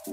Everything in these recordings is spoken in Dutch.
Dag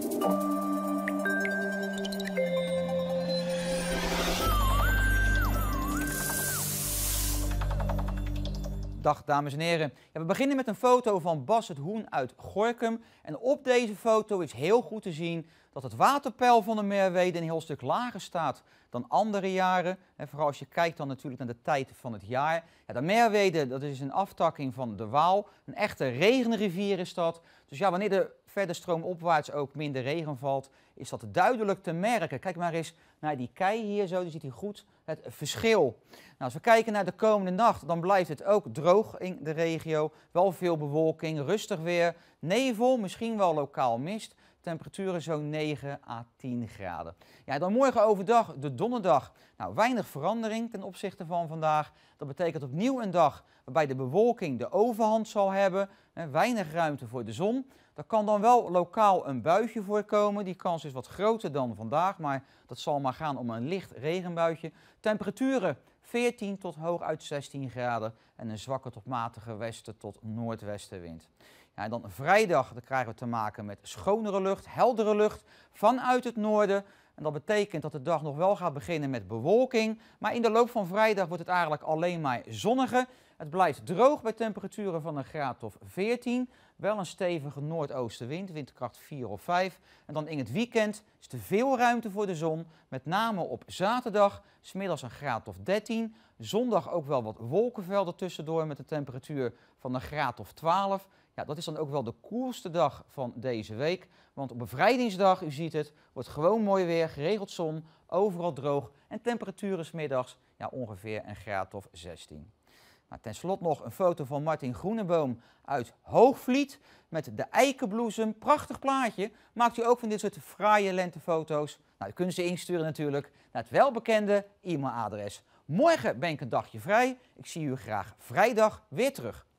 dames en heren. Ja, we beginnen met een foto van Bas het Hoen uit Gorkum. En op deze foto is heel goed te zien dat het waterpeil van de Merwede een heel stuk lager staat dan andere jaren. En vooral als je kijkt dan natuurlijk naar de tijd van het jaar. Ja, de Merwede dat is een aftakking van de Waal. Een echte regenrivier is dat. Dus ja, wanneer de verder stroomopwaarts ook minder regen valt, is dat duidelijk te merken. Kijk maar eens naar die kei hier zo, dan ziet hij goed het verschil. Nou, als we kijken naar de komende nacht, dan blijft het ook droog in de regio. Wel veel bewolking, rustig weer, nevel, misschien wel lokaal mist. Temperaturen zo'n 9 à 10 graden. Ja, dan morgen overdag de donderdag. Nou, weinig verandering ten opzichte van vandaag. Dat betekent opnieuw een dag waarbij de bewolking de overhand zal hebben. Hè, weinig ruimte voor de zon. Er kan dan wel lokaal een buitje voorkomen. Die kans is wat groter dan vandaag, maar dat zal maar gaan om een licht regenbuitje. Temperaturen 14 tot hooguit 16 graden en een zwakke tot matige westen tot noordwestenwind. Ja, dan vrijdag dan krijgen we te maken met schonere lucht, heldere lucht vanuit het noorden. En dat betekent dat de dag nog wel gaat beginnen met bewolking. Maar in de loop van vrijdag wordt het eigenlijk alleen maar zonniger. Het blijft droog bij temperaturen van een graad of 14. Wel een stevige noordoostenwind, windkracht 4 of 5. En dan in het weekend is er veel ruimte voor de zon. Met name op zaterdag, middags een graad of 13. Zondag ook wel wat wolkenvelden tussendoor met een temperatuur van een graad of 12. Ja, dat is dan ook wel de koelste dag van deze week. Want op bevrijdingsdag, u ziet het, wordt gewoon mooi weer, geregeld zon, overal droog en temperatuur is middags ja, ongeveer een graad of 16. Nou, ten slotte nog een foto van Martin Groeneboom uit Hoogvliet met de eikenbloesem. Prachtig plaatje. Maakt u ook van dit soort fraaie lentefoto's? Nou, u kunnen ze insturen natuurlijk naar het welbekende e-mailadres. Morgen ben ik een dagje vrij. Ik zie u graag vrijdag weer terug.